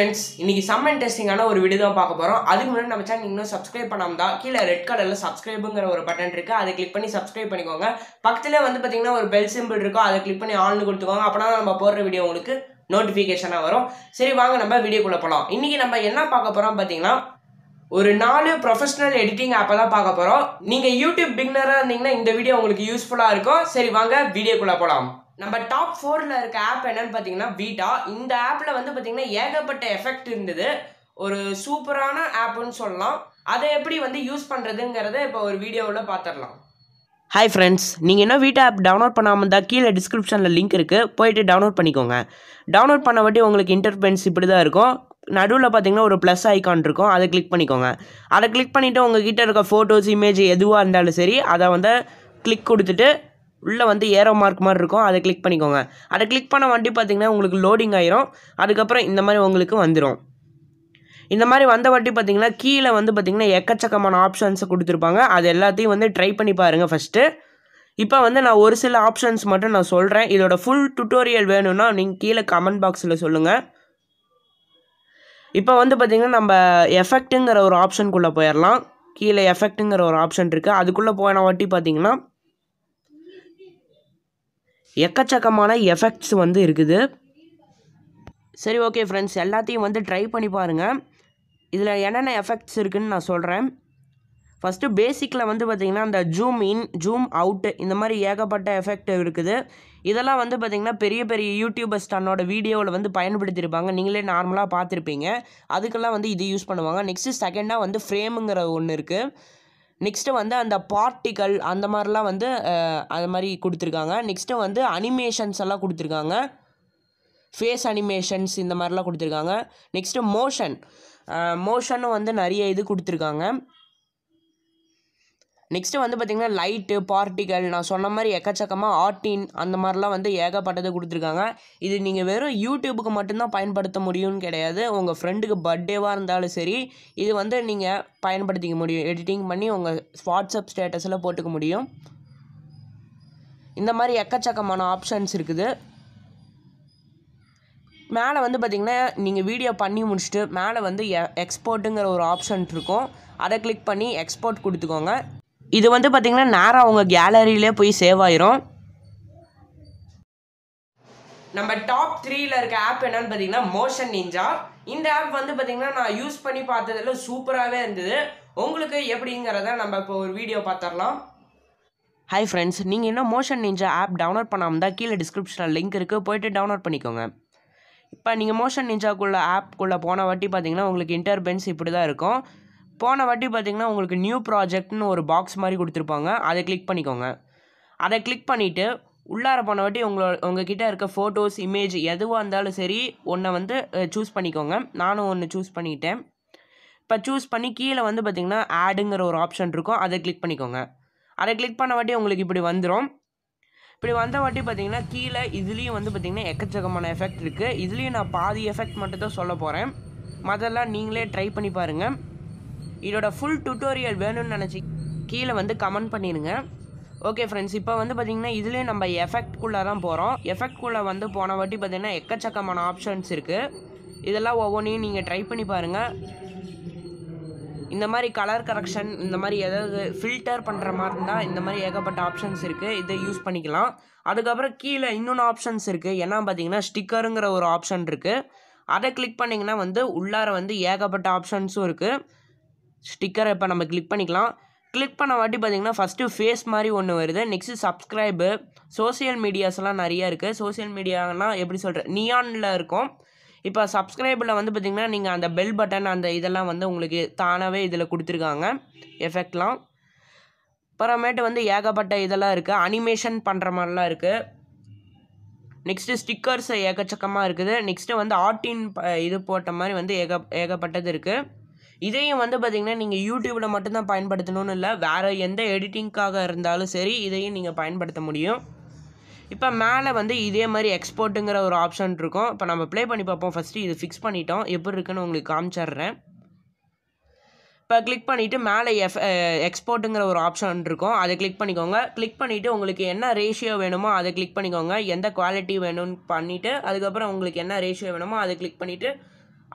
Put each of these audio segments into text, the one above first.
Friends இன்னைக்கு some இன்ட்ரெஸ்டிங்கான ஒரு வீடியோ தான் பார்க்க போகிறோம் அதுக்கு முன்னாடி நம்ம சேனல் இன்னும் சப்ஸ்கிரைப் பண்ணாம தான் கீழே ரெட் கலரில் சப்ஸ்கிரைபுங்கிற ஒரு பட்டன் இருக்குது அதை கிளிக் பண்ணி சப்ஸ்கிரைப் பண்ணிக்கோங்க பக்கத்தில் வந்து பார்த்திங்கன்னா ஒரு பெல் சிம்பிள் இருக்கும் அதை கிளிக் பண்ணி ஆன்ல கொடுத்துக்கோங்க அப்படின்னா நம்ம போடுற வீடியோ உங்களுக்கு நோட்டிஃபிகேஷனாக வரும் சரி வாங்க நம்ம வீடியோக்குள்ளே போகலாம் இன்றைக்கி நம்ம என்ன பார்க்க போகிறோம் பார்த்தீங்கன்னா ஒரு நாலு ப்ரொஃபஷனல் எடிட்டிங் ஆப்பை தான் பார்க்க போகிறோம் நீங்கள் யூடியூப் பிகினராக இருந்தீங்கன்னா இந்த வீடியோ உங்களுக்கு யூஸ்ஃபுல்லாக இருக்கும் சரி வாங்க வீடியோக்குள்ளே போகலாம் நம்ம டாப் ஃபோரில் இருக்க ஆப் என்னன்னு பார்த்தீங்கன்னா வீட்டா இந்த ஆப்பில் வந்து பார்த்தீங்கன்னா ஏகப்பட்ட எஃபெக்ட் இருந்தது ஒரு சூப்பரான ஆப்புன்னு சொல்லலாம் அதை எப்படி வந்து யூஸ் பண்ணுறதுங்கிறத இப்போ ஒரு வீடியோவில் பார்த்துடலாம் ஹாய் ஃப்ரெண்ட்ஸ் நீங்கள் என்ன வீட்டை ஆப் டவுன்லோட் பண்ணாமல் இருந்தால் கீழே டிஸ்கிரிப்ஷனில் லிங்க் இருக்குது போயிட்டு டவுன்லோட் பண்ணிக்கோங்க டவுன்லோட் பண்ண வாட்டி உங்களுக்கு இன்டர்பென்ஸ் இப்படி தான் இருக்கும் நடுவில் பார்த்தீங்கன்னா ஒரு ப்ளஸ் ஐக்கான் இருக்கும் அதை கிளிக் பண்ணிக்கோங்க அதை கிளிக் பண்ணிவிட்டு உங்கள் கிட்டே இருக்க ஃபோட்டோஸ் இமேஜ் எதுவாக இருந்தாலும் சரி அதை வந்து கிளிக் கொடுத்துட்டு உள்ளே வந்து ஏரோ மார்க் மாதிரி இருக்கும் அதை கிளிக் பண்ணிக்கோங்க அதை கிளிக் பண்ண வண்டி பார்த்திங்கன்னா உங்களுக்கு லோடிங் ஆயிரும் அதுக்கப்புறம் இந்த மாதிரி உங்களுக்கு வந்துடும் இந்த மாதிரி வந்த வாட்டி பார்த்திங்கன்னா கீழே வந்து பார்த்திங்கன்னா எக்கச்சக்கமான ஆப்ஷன்ஸை கொடுத்துருப்பாங்க அது எல்லாத்தையும் வந்து ட்ரை பண்ணி பாருங்கள் ஃபஸ்ட்டு இப்போ வந்து நான் ஒரு சில ஆப்ஷன்ஸ் மட்டும் நான் சொல்கிறேன் இதோட ஃபுல் டுட்டோரியல் வேணும்னா நீங்கள் கீழே கமெண்ட் பாக்ஸில் சொல்லுங்கள் இப்போ வந்து பார்த்திங்கன்னா நம்ம எஃபெக்ட்டுங்கிற ஒரு ஆப்ஷனுக்குள்ளே போயிடலாம் கீழே எஃபெக்ட்டுங்கிற ஒரு ஆப்ஷன் இருக்குது அதுக்குள்ளே போன வாட்டி பார்த்திங்கன்னா எக்கச்சக்கமான எஃபெக்ட்ஸ் வந்து இருக்குது சரி ஓகே ஃப்ரெண்ட்ஸ் எல்லாத்தையும் வந்து ட்ரை பண்ணி பாருங்கள் இதில் என்னென்ன எஃபெக்ட்ஸ் இருக்குதுன்னு நான் சொல்கிறேன் ஃபஸ்ட்டு பேசிக்கில் வந்து பார்த்திங்கன்னா அந்த ஜூம் இன் ஜூம் அவுட்டு இந்த மாதிரி ஏகப்பட்ட எஃபெக்ட் இருக்குது இதெல்லாம் வந்து பார்த்திங்கன்னா பெரிய பெரிய யூடியூபர்ஸ் தன்னோட வீடியோவில் வந்து பயன்படுத்தியிருப்பாங்க நீங்களே நார்மலாக பார்த்துருப்பீங்க அதுக்கெல்லாம் வந்து இது யூஸ் பண்ணுவாங்க நெக்ஸ்ட்டு செகண்டாக வந்து ஃப்ரேமுங்கிற ஒன்று இருக்குது நெக்ஸ்ட்டு வந்து அந்த பார்ட்டிகள் அந்த மாதிரிலாம் வந்து அது மாதிரி கொடுத்துருக்காங்க நெக்ஸ்ட்டு வந்து அனிமேஷன்ஸ் எல்லாம் கொடுத்துருக்காங்க ஃபேஸ் அனிமேஷன்ஸ் இந்த மாதிரிலாம் கொடுத்துருக்காங்க நெக்ஸ்ட்டு மோஷன் மோஷனும் வந்து நிறைய இது கொடுத்துருக்காங்க நெக்ஸ்ட்டு வந்து பார்த்திங்கன்னா லைட்டு பார்ட்டிகல் நான் சொன்ன மாதிரி எக்கச்சக்கமாக ஆர்டின் அந்த மாதிரிலாம் வந்து ஏகப்பட்டது கொடுத்துருக்காங்க இது நீங்கள் வெறும் யூடியூபுக்கு மட்டும்தான் பயன்படுத்த முடியும்னு கிடையாது உங்கள் ஃப்ரெண்டுக்கு பர்த்டேவாக இருந்தாலும் சரி இது வந்து நீங்கள் பயன்படுத்திக்க முடியும் எடிட்டிங் பண்ணி உங்கள் வாட்ஸ்அப் ஸ்டேட்டஸில் போட்டுக்க முடியும் இந்த மாதிரி எக்கச்சக்கமான ஆப்ஷன்ஸ் இருக்குது மேலே வந்து பார்த்திங்கன்னா நீங்கள் வீடியோ பண்ணி முடிச்சுட்டு மேலே வந்து எ எக்ஸ்போர்ட்டுங்கிற ஒரு ஆப்ஷன் இருக்கும் அதை கிளிக் பண்ணி எக்ஸ்போர்ட் கொடுத்துக்கோங்க இது வந்து பார்த்திங்கன்னா நேராக அவங்க கேலரியிலே போய் சேவ் ஆயிரும் நம்ம டாப் த்ரீயில் இருக்க ஆப் என்னன்னு பார்த்தீங்கன்னா மோஷன் நிஞ்சா இந்த ஆப் வந்து பார்த்தீங்கன்னா நான் யூஸ் பண்ணி பார்த்ததுல சூப்பராகவே இருந்தது உங்களுக்கு எப்படிங்கிறத நம்ம இப்போ ஒரு வீடியோ பார்த்துடலாம் ஹாய் ஃப்ரெண்ட்ஸ் நீங்கள் இன்னும் மோஷன் நிஞ்சா ஆப் டவுன்லோட் பண்ணாமல் தான் கீழே டிஸ்கிரிப்ஷனில் லிங்க் இருக்குது போயிட்டு டவுன்லோட் பண்ணிக்கோங்க இப்போ நீங்கள் மோஷன் நிஞ்சாக்குள்ளே ஆப்குள்ளே போன வாட்டி பார்த்தீங்கன்னா உங்களுக்கு இன்டர்பென்ஸ் இப்படி தான் இருக்கும் போன வாட்டி பார்த்திங்கன்னா உங்களுக்கு நியூ ப்ராஜெக்ட்னு ஒரு பாக்ஸ் மாதிரி கொடுத்துருப்பாங்க அதை கிளிக் பண்ணிக்கோங்க அதை கிளிக் பண்ணிவிட்டு உள்ளார போன வாட்டி உங்களோட உங்ககிட்ட இருக்க ஃபோட்டோஸ் இமேஜ் எதுவாக இருந்தாலும் சரி ஒன்றை வந்து சூஸ் பண்ணிக்கோங்க நானும் ஒன்று சூஸ் பண்ணிக்கிட்டேன் இப்போ சூஸ் பண்ணி கீழே வந்து பார்த்திங்கன்னா ஆடுங்கிற ஒரு ஆப்ஷன் இருக்கும் அதை கிளிக் பண்ணிக்கோங்க அதை கிளிக் பண்ண வாட்டி உங்களுக்கு இப்படி வந்துடும் இப்படி வந்த வாட்டி பார்த்திங்கன்னா கீழே இதுலேயும் வந்து பார்த்திங்கன்னா எக்கச்சக்கமான எஃபெக்ட் இருக்குது இதுலேயும் நான் பாதி எஃபெக்ட் மட்டும் தான் சொல்ல போகிறேன் மதெல்லாம் நீங்களே ட்ரை பண்ணி பாருங்கள் இதோட ஃபுல் டுட்டோரியல் வேணும்னு நினச்சி கீழே வந்து கமெண்ட் பண்ணிடுங்க ஓகே ஃப்ரெண்ட்ஸ் இப்போ வந்து பார்த்திங்கன்னா இதுலேயே நம்ம எஃபெக்ட்குள்ளே தான் போகிறோம் எஃபெக்ட்குள்ளே வந்து போன வாட்டி பார்த்தீங்கன்னா எக்கச்சக்கமான ஆப்ஷன்ஸ் இருக்குது இதெல்லாம் ஒவ்வொன்றையும் நீங்கள் ட்ரை பண்ணி பாருங்கள் இந்த மாதிரி கலர் கரெக்ஷன் இந்த மாதிரி எதாவது ஃபில்டர் பண்ணுற மாதிரி இருந்தால் இந்த மாதிரி ஏகப்பட்ட ஆப்ஷன்ஸ் இருக்குது இதை யூஸ் பண்ணிக்கலாம் அதுக்கப்புறம் கீழே இன்னொன்று ஆப்ஷன்ஸ் இருக்குது என்ன பார்த்தீங்கன்னா ஸ்டிக்கருங்கிற ஒரு ஆப்ஷன் இருக்குது அதை கிளிக் பண்ணிங்கன்னா வந்து உள்ளார வந்து ஏகப்பட்ட ஆப்ஷன்ஸும் இருக்குது ஸ்டிக்கரை இப்போ நம்ம கிளிக் பண்ணிக்கலாம் கிளிக் பண்ண வாட்டி பார்த்திங்கன்னா ஃபஸ்ட்டு ஃபேஸ் மாதிரி ஒன்று வருது நெக்ஸ்ட்டு சப்ஸ்கிரைபு சோசியல் மீடியாஸ்லாம் நிறையா இருக்குது சோசியல் மீடியானா எப்படி சொல்கிற நியானில் இருக்கும் இப்போ சப்ஸ்கிரைபில் வந்து பார்த்திங்கன்னா நீங்கள் அந்த பெல் பட்டன் அந்த இதெல்லாம் வந்து உங்களுக்கு தானாகவே இதில் கொடுத்துருக்காங்க எஃபெக்ட்லாம் அப்புறமேட்டு வந்து ஏகப்பட்ட இதெல்லாம் இருக்குது அனிமேஷன் பண்ணுற மாதிரிலாம் இருக்குது நெக்ஸ்ட்டு ஸ்டிக்கர்ஸ் ஏகச்சக்கமாக இருக்குது நெக்ஸ்ட்டு வந்து ஆர்டின் இது போட்ட மாதிரி வந்து ஏக ஏகப்பட்டது இருக்குது இதையும் வந்து பார்த்திங்கன்னா நீங்கள் யூடியூப்பில் மட்டும்தான் பயன்படுத்தணும்னு இல்லை வேறு எந்த எடிட்டிங்க்காக இருந்தாலும் சரி இதையும் நீங்கள் பயன்படுத்த முடியும் இப்போ மேலே வந்து இதே மாதிரி எக்ஸ்போர்ட்டுங்கிற ஒரு ஆப்ஷன் இருக்கும் இப்போ நம்ம ப்ளே பண்ணி பார்ப்போம் ஃபஸ்ட்டு இது ஃபிக்ஸ் பண்ணிட்டோம் எப்படி இருக்குன்னு உங்களுக்கு காமிச்சிட்றேன் இப்போ கிளிக் பண்ணிவிட்டு மேலே எஃப் எக்ஸ்போர்ட்டுங்கிற ஒரு ஆப்ஷன் இருக்கும் அதை கிளிக் பண்ணிக்கோங்க கிளிக் பண்ணிவிட்டு உங்களுக்கு என்ன ரேஷியோ வேணுமோ அதை கிளிக் பண்ணிக்கோங்க எந்த குவாலிட்டி வேணும்னு பண்ணிவிட்டு அதுக்கப்புறம் உங்களுக்கு என்ன ரேஷியோ வேணுமோ அதை கிளிக் பண்ணிவிட்டு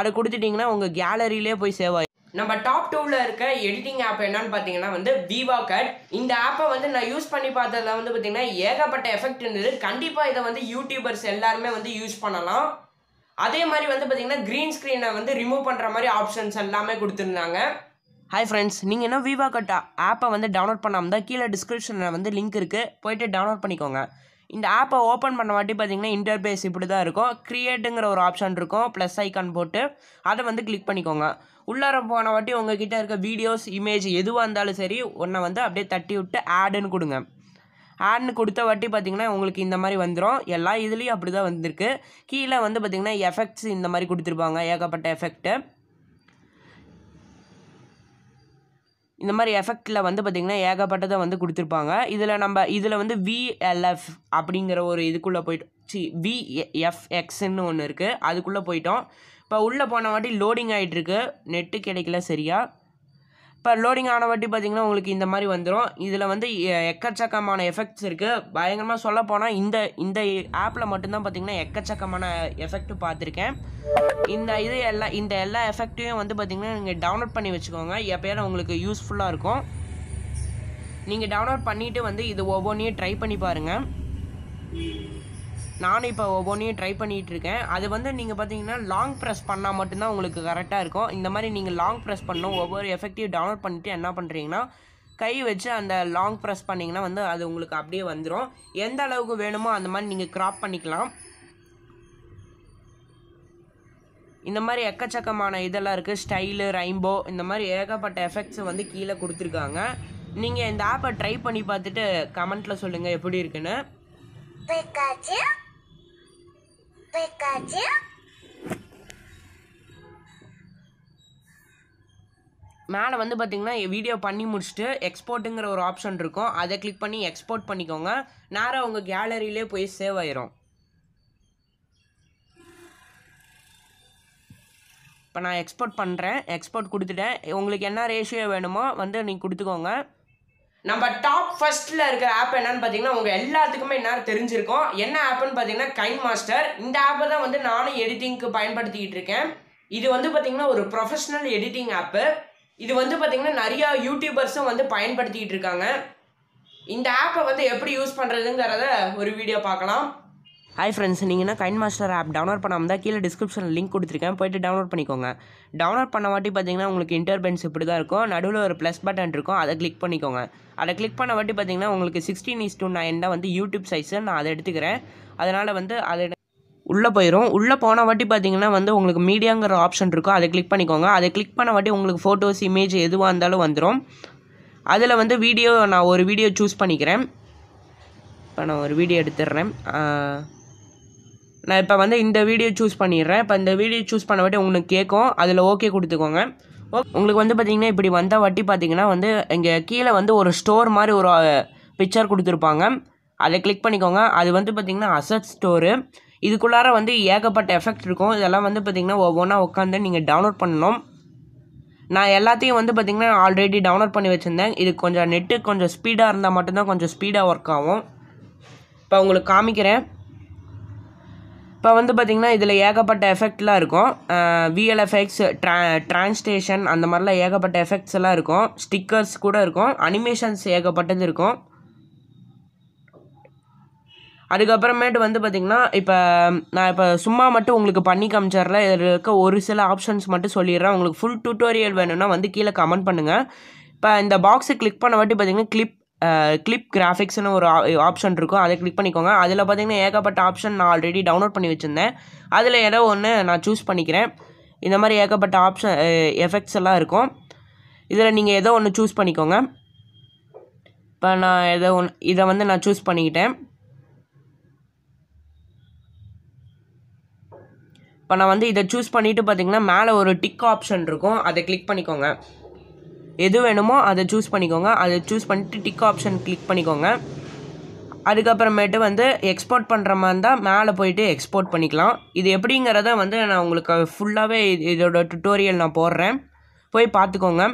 அதை கொடுத்துட்டிங்கன்னா உங்கள் கேலரியிலே போய் சேவ் ஆகிடும் நம்ம டாப் டூவில் இருக்க எடிட்டிங் ஆப் என்னன்னு பார்த்தீங்கன்னா வந்து விவா கட் இந்த ஆப்பை வந்து நான் யூஸ் பண்ணி பார்த்ததில் வந்து பார்த்தீங்கன்னா ஏகப்பட்ட எஃபெக்ட் இருந்தது கண்டிப்பாக இதை வந்து யூடியூபர்ஸ் எல்லாருமே வந்து யூஸ் பண்ணலாம் அதே மாதிரி வந்து பார்த்தீங்கன்னா க்ரீன் ஸ்க்ரீனை வந்து ரிமூவ் பண்ணுற மாதிரி ஆப்ஷன்ஸ் எல்லாமே கொடுத்துருந்தாங்க ஹாய் ஃப்ரெண்ட்ஸ் நீங்கள் என்ன விவா கட் ஆப்பை வந்து டவுன்லோட் பண்ணாமல் தான் கீழே டிஸ்கிரிப்ஷனில் வந்து லிங்க் இருக்குது போயிட்டு டவுன்லோட் பண்ணிக்கோங்க இந்த ஆப்பை ஓப்பன் பண்ண வாட்டி பார்த்தீங்கன்னா இன்டர்பேஸ் இப்படி தான் இருக்கும் க்ரியேட்டுங்கிற ஒரு ஆப்ஷன் இருக்கும் ப்ளஸ் ஐக்கான் போட்டு அதை வந்து கிளிக் பண்ணிக்கோங்க உள்ளார போன வாட்டி உங்ககிட்ட இருக்க வீடியோஸ் இமேஜ் எதுவாக இருந்தாலும் சரி ஒன்றை வந்து அப்படியே தட்டி விட்டு ஆடுன்னு கொடுங்க ஆட்னு கொடுத்த வாட்டி பார்த்திங்கன்னா உங்களுக்கு இந்த மாதிரி வந்துடும் எல்லா இதுலேயும் அப்படி தான் வந்திருக்கு கீழே வந்து பார்த்திங்கன்னா எஃபெக்ட்ஸ் இந்த மாதிரி கொடுத்துருப்பாங்க ஏகப்பட்ட எஃபெக்ட்டு இந்த மாதிரி எஃபெக்டில் வந்து பார்த்திங்கன்னா ஏகப்பட்டதை வந்து கொடுத்துருப்பாங்க இதில் நம்ம இதில் வந்து விஎல்எஃப் அப்படிங்கிற ஒரு இதுக்குள்ளே போயிட்டோம் சி விஎஃப்எக்ஸ்ன்னு ஒன்று இருக்குது அதுக்குள்ளே போயிட்டோம் இப்போ உள்ளே போன வாட்டி லோடிங் ஆகிட்டுருக்கு நெட்டு கிடைக்கல சரியாக இப்போ லோடிங் ஆன வட்டி பார்த்திங்கன்னா உங்களுக்கு இந்த மாதிரி வந்துடும் இதில் வந்து எக்கச்சக்கமான எஃபெக்ட்ஸ் இருக்குது பயங்கரமாக சொல்ல போனால் இந்த இந்த ஆப்பில் மட்டும்தான் பார்த்திங்கன்னா எக்கச்சக்கமான எஃபெக்ட் பார்த்துருக்கேன் இந்த இது எல்லா இந்த எல்லா எஃபெக்ட்டையும் வந்து பார்த்திங்கன்னா நீங்கள் டவுன்லோட் பண்ணி வச்சுக்கோங்க எப்போயாலும் உங்களுக்கு யூஸ்ஃபுல்லாக இருக்கும் நீங்கள் டவுன்லோட் பண்ணிவிட்டு வந்து இது ஒவ்வொன்றையும் ட்ரை பண்ணி பாருங்கள் நானும் இப்போ ஒவ்வொன்றையும் ட்ரை பண்ணிகிட்டு இருக்கேன் அது வந்து நீங்கள் பார்த்தீங்கன்னா லாங் ப்ரெஸ் பண்ணால் மட்டும்தான் உங்களுக்கு கரெக்டாக இருக்கும் இந்த மாதிரி நீங்கள் லாங் ப்ரெஸ் பண்ணணும் ஒவ்வொரு எஃபெக்டிவ் டவுன்லோட் பண்ணிவிட்டு என்ன பண்ணுறீங்கன்னா கை வச்சு அந்த லாங் ப்ரெஸ் பண்ணிங்கன்னா வந்து அது உங்களுக்கு அப்படியே வந்துடும் எந்த அளவுக்கு வேணுமோ அந்த மாதிரி நீங்கள் க்ராப் பண்ணிக்கலாம் இந்த மாதிரி எக்கச்சக்கமான இதெல்லாம் இருக்குது ஸ்டைலு ரைம்போ இந்த மாதிரி ஏகப்பட்ட எஃபெக்ட்ஸை வந்து கீழே கொடுத்துருக்காங்க நீங்கள் இந்த ஆப்பை ட்ரை பண்ணி பார்த்துட்டு கமெண்ட்டில் சொல்லுங்கள் எப்படி இருக்குன்னு Pikachu? மேலே வந்து பார்த்திங்கன்னா வீடியோ பண்ணி முடிச்சுட்டு எக்ஸ்போர்ட்டுங்கிற ஒரு ஆப்ஷன் இருக்கும் அதை கிளிக் பண்ணி எக்ஸ்போர்ட் பண்ணிக்கோங்க நேராக உங்கள் கேலரியிலே போய் சேவ் ஆயிரும் இப்போ நான் எக்ஸ்போர்ட் பண்ணுறேன் எக்ஸ்போர்ட் கொடுத்துட்டேன் உங்களுக்கு என்ன ரேஷியோ வேணுமோ வந்து நீங்கள் கொடுத்துக்கோங்க நம்ம டாப் ஃபர்ஸ்ட்ல இருக்கிற ஆப் என்னன்னு பார்த்தீங்கன்னா உங்கள் எல்லாத்துக்குமே என்ன தெரிஞ்சிருக்கும் என்ன ஆப்னு பார்த்தீங்கன்னா கைன் மாஸ்டர் இந்த ஆப்பை தான் வந்து நானும் எடிட்டிங்க்கு பயன்படுத்திக்கிட்டு இருக்கேன் இது வந்து பார்த்திங்கன்னா ஒரு ப்ரொஃபஷ்னல் எடிட்டிங் ஆப்பு இது வந்து பார்த்திங்கன்னா நிறையா யூடியூபர்ஸும் வந்து பயன்படுத்திக்கிட்டு இருக்காங்க இந்த ஆப்பை வந்து எப்படி யூஸ் பண்ணுறதுங்கிறத ஒரு வீடியோ பார்க்கலாம் ஹாய் ஃப்ரெண்ட்ஸ் நீங்கள் கைன் மாஸ்டர் ஆப் டவுன்லோட் பண்ணாமல் தான் கீழே டிஸ்கிரிப்ஷனில் லிங்க் கொடுத்துருக்கேன் போய்ட்டு டவுன்லோட் பண்ணிக்கோங்க டவுன்லோட் பண்ண வாட்டி பார்த்தீங்கன்னா உங்களுக்கு இன்டர்பென்ஸ் இப்படி தான் இருக்கும் நடுவில் ஒரு ப்ளஸ் பட்டன் இருக்கும் அதை கிளிக் பண்ணிக்கோங்க அதை கிளிக் பண்ண வாட்டி பார்த்தீங்கன்னா உங்களுக்கு சிக்ஸ்டீன் இஸ் டூ நைன் தான் வந்து யூடியூப் சைஸு நான் அதை எடுத்துக்கிறேன் அதனால் வந்து அதை உள்ளே போயிடும் உள்ளே போன வாட்டி பார்த்தீங்கன்னா வந்து உங்களுக்கு மீடியாங்கிற ஆப்ஷன் இருக்கும் அதை கிளிக் பண்ணிக்கோங்க அதை கிளிக் பண்ண வாட்டி உங்களுக்கு ஃபோட்டோஸ் இமேஜ் எதுவாக இருந்தாலும் வந்துடும் அதில் வந்து வீடியோ நான் ஒரு வீடியோ சூஸ் பண்ணிக்கிறேன் இப்போ நான் ஒரு வீடியோ எடுத்துடுறேன் நான் இப்போ வந்து இந்த வீடியோ சூஸ் பண்ணிடுறேன் இப்போ இந்த வீடியோ சூஸ் பண்ண வாட்டி உங்களுக்கு கேட்கும் அதில் ஓகே கொடுத்துக்கோங்க உங்களுக்கு வந்து பார்த்தீங்கன்னா இப்படி வந்த வட்டி பார்த்தீங்கன்னா வந்து இங்கே கீழே வந்து ஒரு ஸ்டோர் மாதிரி ஒரு பிக்சர் கொடுத்துருப்பாங்க அதை கிளிக் பண்ணிக்கோங்க அது வந்து பார்த்திங்கன்னா அசட் ஸ்டோரு இதுக்குள்ளார வந்து ஏகப்பட்ட எஃபெக்ட் இருக்கும் இதெல்லாம் வந்து பார்த்திங்கன்னா ஒவ்வொன்றா உட்காந்து நீங்கள் டவுன்லோட் பண்ணணும் நான் எல்லாத்தையும் வந்து பார்த்திங்கன்னா ஆல்ரெடி டவுன்லோட் பண்ணி வச்சுருந்தேன் இது கொஞ்சம் நெட்டு கொஞ்சம் ஸ்பீடாக இருந்தால் மட்டும்தான் கொஞ்சம் ஸ்பீடாக ஒர்க் ஆகும் இப்போ உங்களுக்கு காமிக்கிறேன் இப்போ வந்து பார்த்திங்கன்னா இதில் ஏகப்பட்ட எஃபெக்ட்லாம் இருக்கும் விஎல் எஃபெக்ட்ஸ் ட்ரா ட்ரான்ஸ்டேஷன் அந்த மாதிரிலாம் ஏகப்பட்ட எஃபெக்ட்ஸ் எல்லாம் இருக்கும் ஸ்டிக்கர்ஸ் கூட இருக்கும் அனிமேஷன்ஸ் ஏகப்பட்டது இருக்கும் அதுக்கப்புறமேட்டு வந்து பார்த்திங்கன்னா இப்போ நான் இப்போ சும்மா மட்டும் உங்களுக்கு பண்ணி காமிச்சிடல இதில் இருக்க ஒரு சில ஆப்ஷன்ஸ் மட்டும் சொல்லிடுறேன் உங்களுக்கு ஃபுல் டியூட்டோரியல் வேணும்னா வந்து கீழே கமெண்ட் பண்ணுங்கள் இப்போ இந்த பாக்ஸை கிளிக் பண்ண வாட்டி பார்த்திங்கன்னா கிளிப் கிளிப் கிராஃபிக்ஸ்னு ஒரு ஆப்ஷன் இருக்கும் அதை கிளிக் பண்ணிக்கோங்க அதில் பார்த்தீங்கன்னா ஏகப்பட்ட ஆப்ஷன் நான் ஆல்ரெடி டவுன்லோட் பண்ணி வச்சுருந்தேன் அதில் ஏதோ ஒன்று நான் சூஸ் பண்ணிக்கிறேன் இந்த மாதிரி ஏகப்பட்ட ஆப்ஷன் எஃபெக்ட்ஸ் எல்லாம் இருக்கும் இதில் நீங்கள் ஏதோ ஒன்று சூஸ் பண்ணிக்கோங்க இப்போ நான் ஏதோ ஒன்று இதை வந்து நான் சூஸ் பண்ணிக்கிட்டேன் இப்போ நான் வந்து இதை சூஸ் பண்ணிவிட்டு பார்த்தீங்கன்னா மேலே ஒரு டிக் ஆப்ஷன் இருக்கும் அதை கிளிக் பண்ணிக்கோங்க எது வேணுமோ அதை சூஸ் பண்ணிக்கோங்க அதை சூஸ் பண்ணிட்டு டிக் ஆப்ஷன் கிளிக் பண்ணிக்கோங்க அதுக்கப்புறமேட்டு வந்து எக்ஸ்போர்ட் பண்ணுற மாதிரி இருந்தால் மேலே போயிட்டு எக்ஸ்போர்ட் பண்ணிக்கலாம் இது எப்படிங்கிறத வந்து நான் உங்களுக்கு ஃபுல்லாகவே இதோட டுட்டோரியல் நான் போடுறேன் போய் பார்த்துக்கோங்க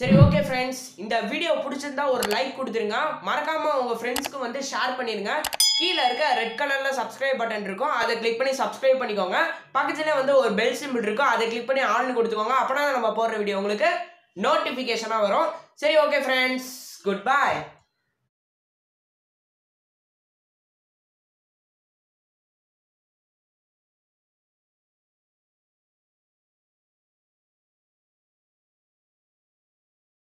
சரி ஓகே ஃப்ரெண்ட்ஸ் இந்த வீடியோ பிடிச்சிருந்தா ஒரு லைக் கொடுத்துருங்க மறக்காம உங்க ஃப்ரெண்ட்ஸ்க்கு வந்து ஷேர் பண்ணிருங்க கீழே இருக்க ரெட் கலரில் சப்ஸ்கிரைப் பட்டன் இருக்கும் அதை கிளிக் பண்ணி சப்ஸ்கிரைப் பண்ணிக்கோங்க பக்கத்துலேயே வந்து ஒரு பெல் சிம்பிள் இருக்கும் அதை கிளிக் பண்ணி ஆன் கொடுத்துக்கோங்க அப்படின்னா நம்ம போடுற வீடியோ உங்களுக்கு நோட்டிஃபிகேஷனாக வரும் சரி ஓகே ஃப்ரெண்ட்ஸ் குட் பாய்